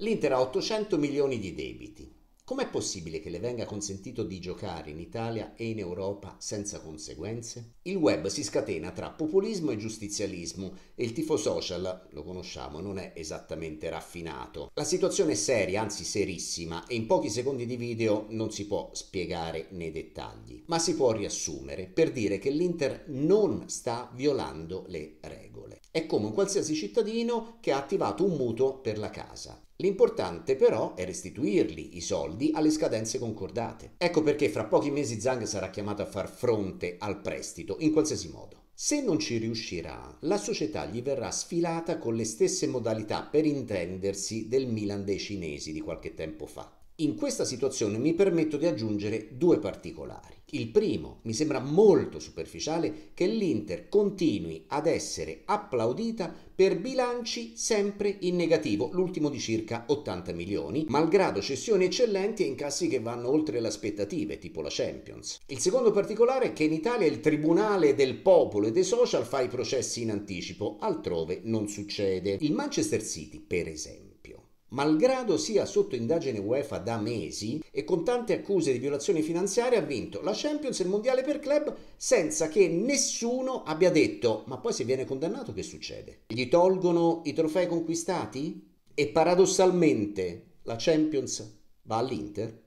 L'Inter ha 800 milioni di debiti. Com'è possibile che le venga consentito di giocare in Italia e in Europa senza conseguenze? Il web si scatena tra populismo e giustizialismo e il tifo social, lo conosciamo, non è esattamente raffinato. La situazione è seria, anzi serissima, e in pochi secondi di video non si può spiegare nei dettagli, ma si può riassumere per dire che l'Inter non sta violando le regole. È come un qualsiasi cittadino che ha attivato un mutuo per la casa. L'importante però è restituirli i soldi alle scadenze concordate. Ecco perché fra pochi mesi Zhang sarà chiamato a far fronte al prestito in qualsiasi modo. Se non ci riuscirà, la società gli verrà sfilata con le stesse modalità, per intendersi, del Milan dei cinesi di qualche tempo fa. In questa situazione mi permetto di aggiungere due particolari. Il primo, mi sembra molto superficiale che l'Inter continui ad essere applaudita per bilanci sempre in negativo, l'ultimo di circa 80 milioni, malgrado cessioni eccellenti e incassi che vanno oltre le aspettative, tipo la Champions. Il secondo particolare è che in Italia il Tribunale del Popolo e dei Social fa i processi in anticipo, altrove non succede. Il Manchester City, per esempio, Malgrado sia sotto indagine UEFA da mesi e con tante accuse di violazioni finanziarie, ha vinto la Champions e il Mondiale per club senza che nessuno abbia detto ma poi se viene condannato che succede? Gli tolgono i trofei conquistati? E paradossalmente la Champions va all'Inter?